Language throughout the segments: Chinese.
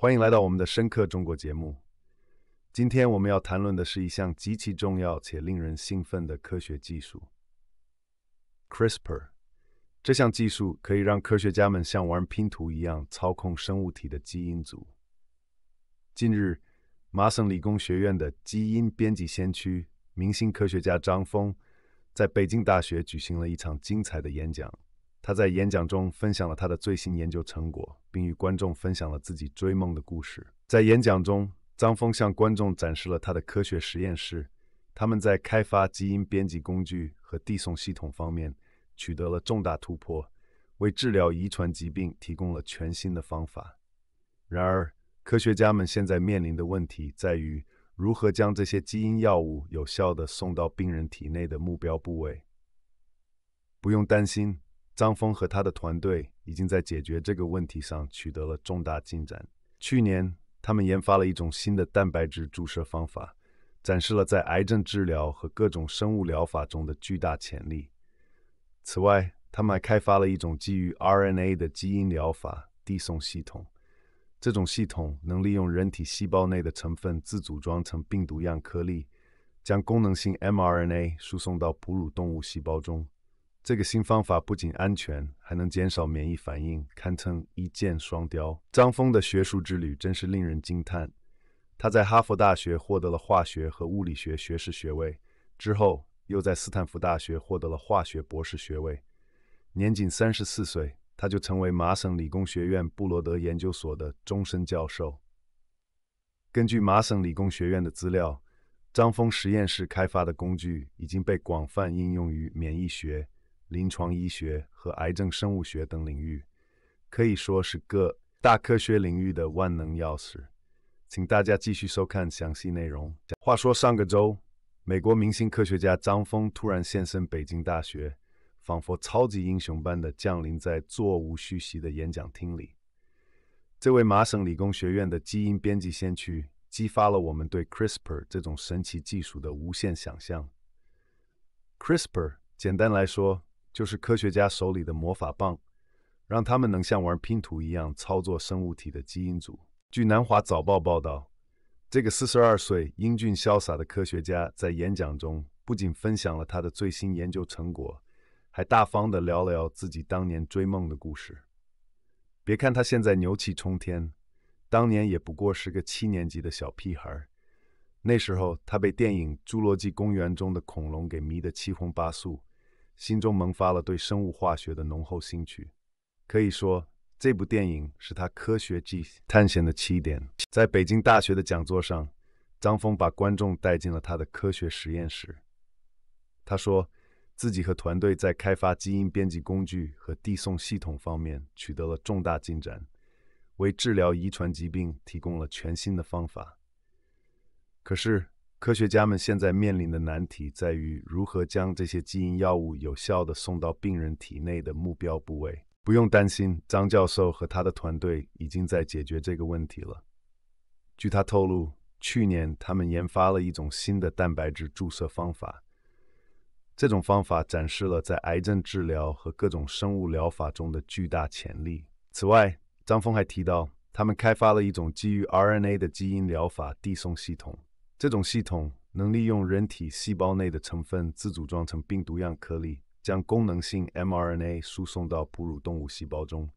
欢迎来到我们的深刻中国节目。今天我们要谈论的是一项极其重要且令人兴奋的科学技术 ——CRISPR。这项技术可以让科学家们像玩拼图一样操控生物体的基因组。近日，麻省理工学院的基因编辑先驱、明星科学家张峰，在北京大学举行了一场精彩的演讲。他在演讲中分享了他的最新研究成果，并与观众分享了自己追梦的故事。在演讲中，张峰向观众展示了他的科学实验室。他们在开发基因编辑工具和递送系统方面取得了重大突破，为治疗遗传疾病提供了全新的方法。然而，科学家们现在面临的问题在于如何将这些基因药物有效地送到病人体内的目标部位。不用担心。张峰和他的团队已经在解决这个问题上取得了重大进展。去年，他们研发了一种新的蛋白质注射方法，展示了在癌症治疗和各种生物疗法中的巨大潜力。此外，他们还开发了一种基于 RNA 的基因疗法递送系统。这种系统能利用人体细胞内的成分自组装成病毒样颗粒，将功能性 mRNA 输送到哺乳动物细胞中。这个新方法不仅安全，还能减少免疫反应，堪称一箭双雕。张峰的学术之旅真是令人惊叹。他在哈佛大学获得了化学和物理学学士学位，之后又在斯坦福大学获得了化学博士学位。年仅三十四岁，他就成为麻省理工学院布罗德研究所的终身教授。根据麻省理工学院的资料，张峰实验室开发的工具已经被广泛应用于免疫学。临床医学和癌症生物学等领域，可以说是各大科学领域的万能钥匙。请大家继续收看详细内容。话说上个周，美国明星科学家张峰突然现身北京大学，仿佛超级英雄般的降临在座无虚席的演讲厅里。这位麻省理工学院的基因编辑先驱，激发了我们对 CRISPR 这种神奇技术的无限想象。CRISPR 简单来说，就是科学家手里的魔法棒，让他们能像玩拼图一样操作生物体的基因组。据《南华早报》报道，这个四十二岁、英俊潇洒的科学家在演讲中不仅分享了他的最新研究成果，还大方地聊了聊自己当年追梦的故事。别看他现在牛气冲天，当年也不过是个七年级的小屁孩。那时候，他被电影《侏罗纪公园》中的恐龙给迷得七荤八素。心中萌发了对生物化学的浓厚兴趣，可以说这部电影是他科学探险的起点。在北京大学的讲座上，张峰把观众带进了他的科学实验室。他说，自己和团队在开发基因编辑工具和递送系统方面取得了重大进展，为治疗遗传疾病提供了全新的方法。可是，科学家们现在面临的难题在于如何将这些基因药物有效地送到病人体内的目标部位。不用担心，张教授和他的团队已经在解决这个问题了。据他透露，去年他们研发了一种新的蛋白质注射方法，这种方法展示了在癌症治疗和各种生物疗法中的巨大潜力。此外，张峰还提到，他们开发了一种基于 RNA 的基因疗法递送系统。这种系统能利用人体细胞内的成分自组装成病毒样颗粒，将功能性 mRNA 输送到哺乳动物细胞中。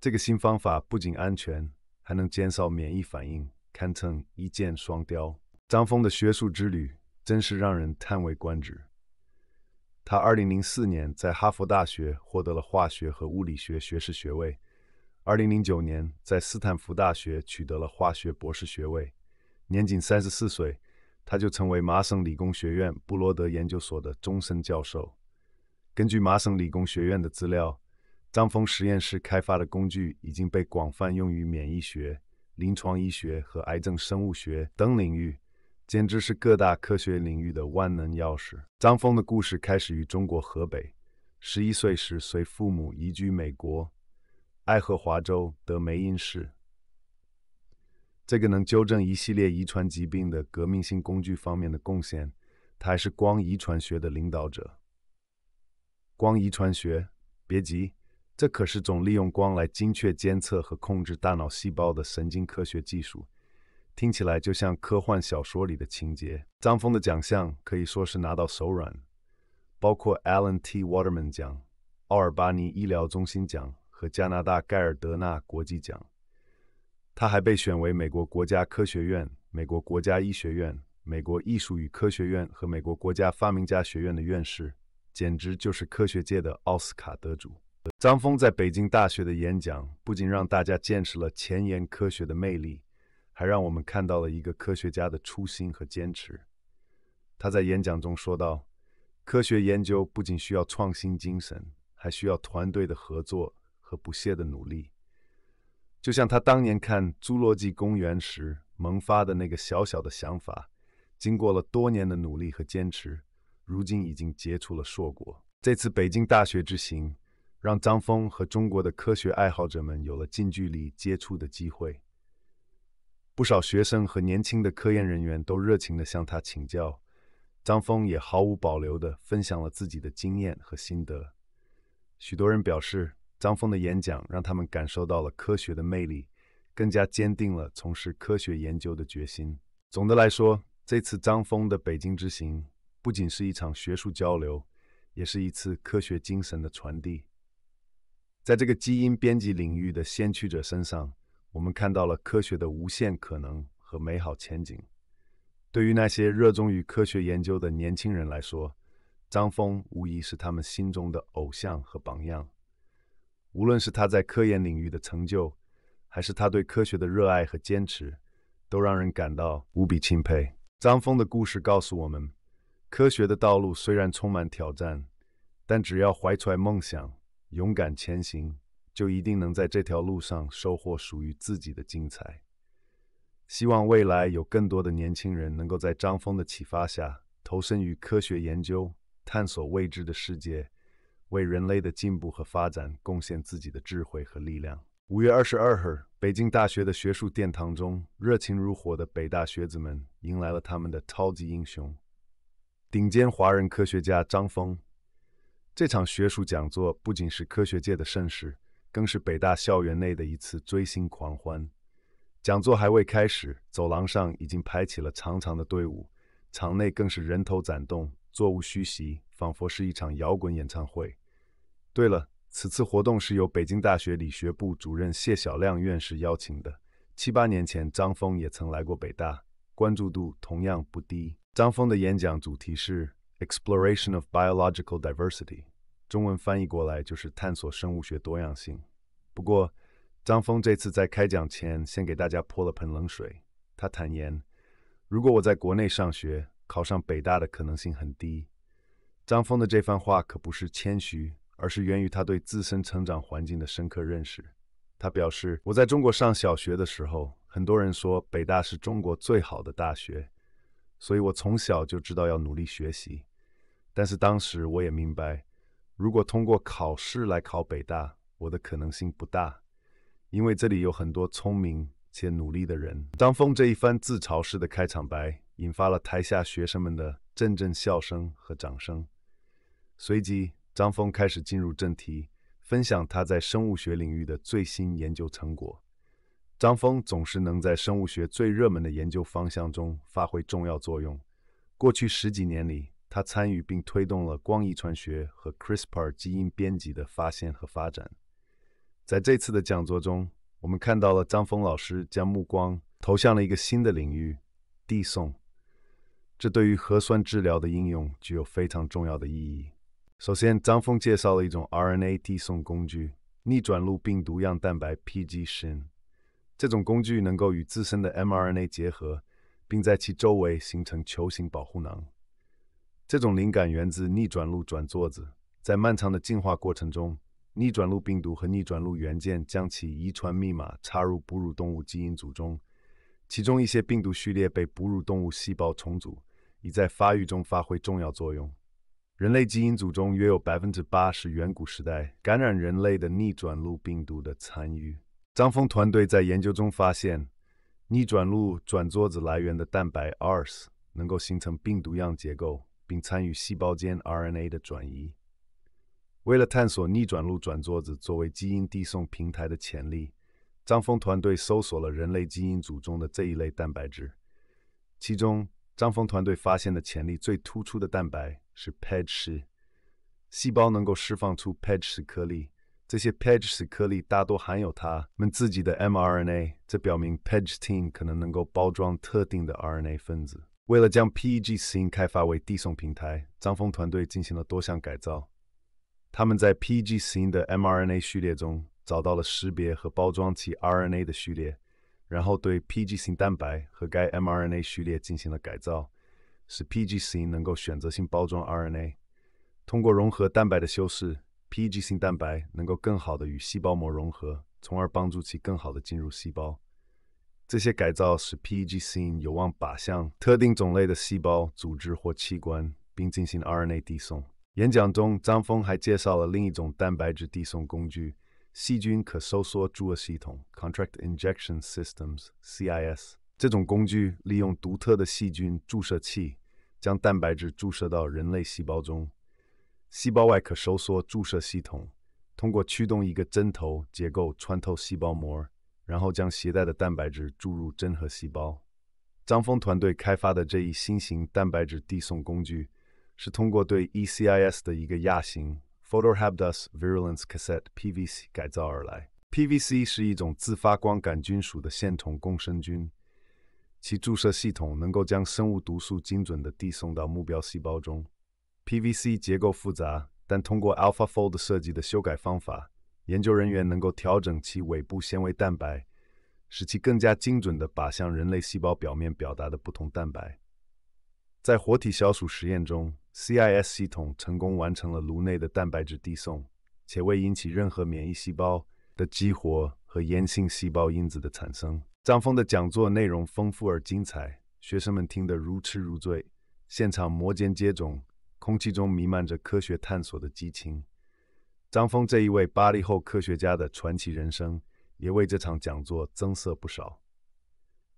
这个新方法不仅安全，还能减少免疫反应，堪称一箭双雕。张峰的学术之旅真是让人叹为观止。他2004年在哈佛大学获得了化学和物理学学士学位，2009年在斯坦福大学取得了化学博士学位。年仅三十四岁，他就成为麻省理工学院布罗德研究所的终身教授。根据麻省理工学院的资料，张峰实验室开发的工具已经被广泛用于免疫学、临床医学和癌症生物学等领域，简直是各大科学领域的万能钥匙。张峰的故事开始于中国河北，十一岁时随父母移居美国爱荷华州德梅因市。这个能纠正一系列遗传疾病的革命性工具方面的贡献，他还是光遗传学的领导者。光遗传学，别急，这可是种利用光来精确监测和控制大脑细胞的神经科学技术，听起来就像科幻小说里的情节。张峰的奖项可以说是拿到手软，包括 Allen T. Waterman 奖、奥尔巴尼医疗中心奖和加拿大盖尔德纳国际奖。他还被选为美国国家科学院、美国国家医学院、美国艺术与科学院和美国国家发明家学院的院士，简直就是科学界的奥斯卡得主。张峰在北京大学的演讲不仅让大家见识了前沿科学的魅力，还让我们看到了一个科学家的初心和坚持。他在演讲中说道：“科学研究不仅需要创新精神，还需要团队的合作和不懈的努力。”就像他当年看《侏罗纪公园》时萌发的那个小小的想法，经过了多年的努力和坚持，如今已经结出了硕果。这次北京大学之行，让张峰和中国的科学爱好者们有了近距离接触的机会。不少学生和年轻的科研人员都热情地向他请教，张峰也毫无保留地分享了自己的经验和心得。许多人表示。张峰的演讲让他们感受到了科学的魅力，更加坚定了从事科学研究的决心。总的来说，这次张峰的北京之行不仅是一场学术交流，也是一次科学精神的传递。在这个基因编辑领域的先驱者身上，我们看到了科学的无限可能和美好前景。对于那些热衷于科学研究的年轻人来说，张峰无疑是他们心中的偶像和榜样。无论是他在科研领域的成就，还是他对科学的热爱和坚持，都让人感到无比钦佩。张峰的故事告诉我们，科学的道路虽然充满挑战，但只要怀揣梦想，勇敢前行，就一定能在这条路上收获属于自己的精彩。希望未来有更多的年轻人能够在张峰的启发下，投身于科学研究，探索未知的世界。为人类的进步和发展贡献自己的智慧和力量。五月二十二日，北京大学的学术殿堂中，热情如火的北大学子们迎来了他们的超级英雄——顶尖华人科学家张峰。这场学术讲座不仅是科学界的盛事，更是北大校园内的一次追星狂欢。讲座还未开始，走廊上已经排起了长长的队伍，场内更是人头攒动，座无虚席，仿佛是一场摇滚演唱会。对了，此次活动是由北京大学理学部主任谢晓亮院士邀请的。七八年前，张峰也曾来过北大，关注度同样不低。张峰的演讲主题是 Exploration of Biological Diversity，中文翻译过来就是探索生物学多样性。不过，张峰这次在开讲前先给大家泼了盆冷水。他坦言，如果我在国内上学，考上北大的可能性很低。张峰的这番话可不是谦虚。而是源于他对自身成长环境的深刻认识。他表示：“我在中国上小学的时候，很多人说北大是中国最好的大学，所以我从小就知道要努力学习。但是当时我也明白，如果通过考试来考北大，我的可能性不大，因为这里有很多聪明且努力的人。”张峰这一番自嘲式的开场白，引发了台下学生们的阵阵笑声和掌声，随即。张峰开始进入正题，分享他在生物学领域的最新研究成果。张峰总是能在生物学最热门的研究方向中发挥重要作用。过去十几年里，他参与并推动了光遗传学和 CRISPR 基因编辑的发现和发展。在这次的讲座中，我们看到了张峰老师将目光投向了一个新的领域——递送，这对于核酸治疗的应用具有非常重要的意义。首先，张峰介绍了一种 RNA 递送工具——逆转录病毒样蛋白 pgn。这种工具能够与自身的 mRNA 结合，并在其周围形成球形保护囊。这种灵感源自逆转录转座子。在漫长的进化过程中，逆转录病毒和逆转录元件将其遗传密码插入哺乳动物基因组中，其中一些病毒序列被哺乳动物细胞重组，已在发育中发挥重要作用。人类基因组中约有8%是远古时代感染人类的逆转录病毒的残余。张峰团队在研究中发现，逆转录转座子来源的蛋白 ARS 能够形成病毒样结构，并参与细胞间 RNA 的转移。为了探索逆转录转座子作为基因递送平台的潜力，张峰团队搜索了人类基因组中的这一类蛋白质。其中，张峰团队发现的潜力最突出的蛋白。是 p e g 十。细胞能够释放出 p e g 十颗粒，这些 p e g 十颗粒大多含有它们自己的 mRNA，这表明 p e g e 蛋白可能能够包装特定的 RNA 分子。为了将 pegs 蛋开发为递送平台，张峰团队进行了多项改造。他们在 pegs 蛋的 mRNA 序列中找到了识别和包装其 RNA 的序列，然后对 pegs 蛋白和该 mRNA 序列进行了改造。使 PGC 能够选择性包装 RNA，通过融合蛋白的修饰，PGC 蛋白能够更好地与细胞膜融合，从而帮助其更好地进入细胞。这些改造使 PGC 有望靶向特定种类的细胞、组织或器官，并进行 RNA 递送。演讲中，张峰还介绍了另一种蛋白质递送工具——细菌可收缩注射系统 （Contract Injection Systems，CIS）。这种工具利用独特的细菌注射器。将蛋白质注射到人类细胞中，细胞外可收缩注射系统通过驱动一个针头结构穿透细胞膜，然后将携带的蛋白质注入真核细胞。张峰团队开发的这一新型蛋白质递送工具，是通过对 ECIS 的一个亚型 p h o t o h a b d u s virulence cassette (PVC) 改造而来。PVC 是一种自发光杆菌属的线虫共生菌。其注射系统能够将生物毒素精准地递送到目标细胞中。PVC 结构复杂，但通过 AlphaFold 设计的修改方法，研究人员能够调整其尾部纤维蛋白，使其更加精准地靶向人类细胞表面表达的不同蛋白。在活体小鼠实验中，CIS 系统成功完成了颅内的蛋白质递送，且未引起任何免疫细胞的激活和炎性细胞因子的产生。张峰的讲座内容丰富而精彩，学生们听得如痴如醉，现场摩肩接踵，空气中弥漫着科学探索的激情。张峰这一位八零后科学家的传奇人生，也为这场讲座增色不少。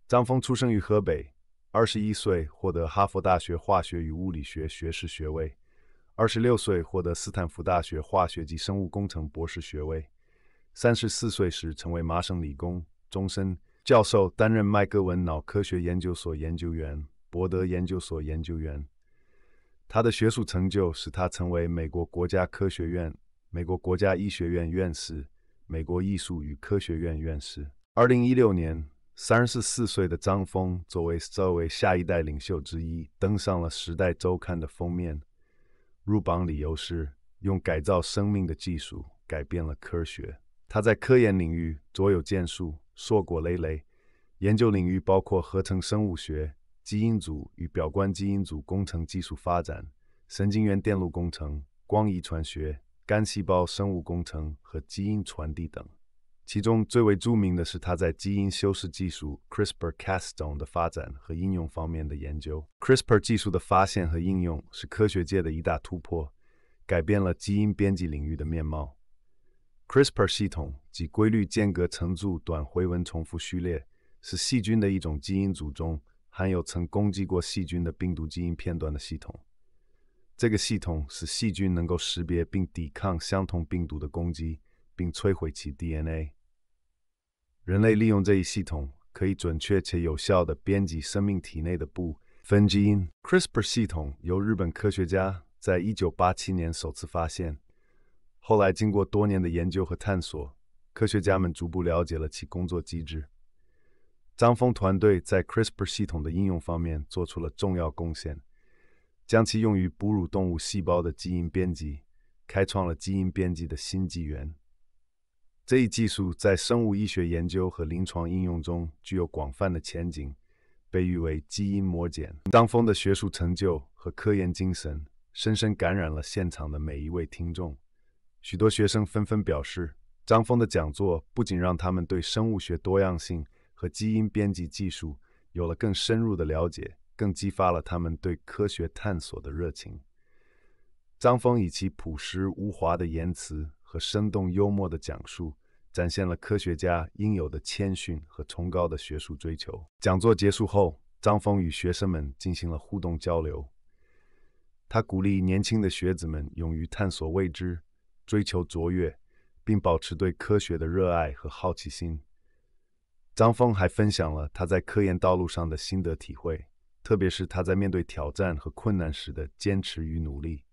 张峰出生于河北，二十一岁获得哈佛大学化学与物理学学士学位，二十六岁获得斯坦福大学化学及生物工程博士学位，三十四岁时成为麻省理工终身。教授担任麦格文脑科学研究所研究员、博德研究所研究员。他的学术成就使他成为美国国家科学院、美国国家医学院院士、美国艺术与科学院院士。二零一六年，三十四岁的张峰作为“作为下一代领袖”之一，登上了《时代周刊》的封面。入榜理由是用改造生命的技术改变了科学。他在科研领域卓有建树。硕果累累，研究领域包括合成生物学、基因组与表观基因组工程技术发展、神经元电路工程、光遗传学、干细胞生物工程和基因传递等。其中最为著名的是他在基因修饰技术 CRISPR-Cas9 的发展和应用方面的研究。CRISPR 技术的发现和应用是科学界的一大突破，改变了基因编辑领域的面貌。CRISPR 系统及规律间隔层柱短回文重复序列是细菌的一种基因组中含有曾攻击过细菌的病毒基因片段的系统。这个系统使细菌能够识别并抵抗相同病毒的攻击，并摧毁其 DNA。人类利用这一系统，可以准确且有效地编辑生命体内的部分基因。CRISPR 系统由日本科学家在1987年首次发现。后来，经过多年的研究和探索，科学家们逐步了解了其工作机制。张峰团队在 CRISPR 系统的应用方面做出了重要贡献，将其用于哺乳动物细胞的基因编辑，开创了基因编辑的新纪元。这一技术在生物医学研究和临床应用中具有广泛的前景，被誉为“基因魔剪”。张峰的学术成就和科研精神深深感染了现场的每一位听众。许多学生纷纷表示，张峰的讲座不仅让他们对生物学多样性和基因编辑技术有了更深入的了解，更激发了他们对科学探索的热情。张峰以其朴实无华的言辞和生动幽默的讲述，展现了科学家应有的谦逊和崇高的学术追求。讲座结束后，张峰与学生们进行了互动交流，他鼓励年轻的学子们勇于探索未知。追求卓越，并保持对科学的热爱和好奇心。张峰还分享了他在科研道路上的心得体会，特别是他在面对挑战和困难时的坚持与努力。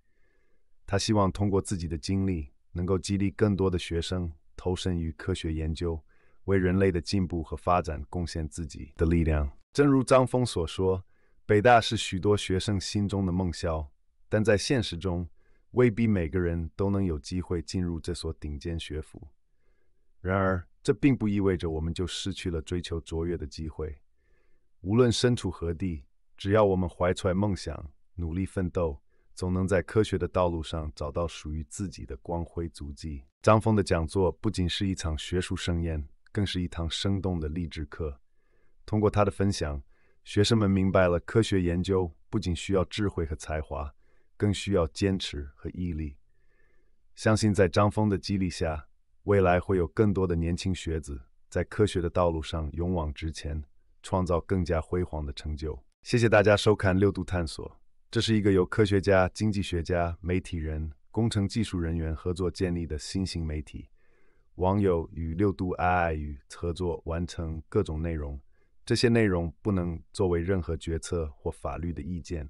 他希望通过自己的经历，能够激励更多的学生投身于科学研究，为人类的进步和发展贡献自己的力量。正如张峰所说，北大是许多学生心中的梦校，但在现实中，未必每个人都能有机会进入这所顶尖学府，然而这并不意味着我们就失去了追求卓越的机会。无论身处何地，只要我们怀揣梦想，努力奋斗，总能在科学的道路上找到属于自己的光辉足迹。张峰的讲座不仅是一场学术盛宴，更是一堂生动的励志课。通过他的分享，学生们明白了科学研究不仅需要智慧和才华。更需要坚持和毅力。相信在张峰的激励下，未来会有更多的年轻学子在科学的道路上勇往直前，创造更加辉煌的成就。谢谢大家收看六度探索。这是一个由科学家、经济学家、媒体人、工程技术人员合作建立的新型媒体。网友与六度爱 i 与合作完成各种内容，这些内容不能作为任何决策或法律的意见。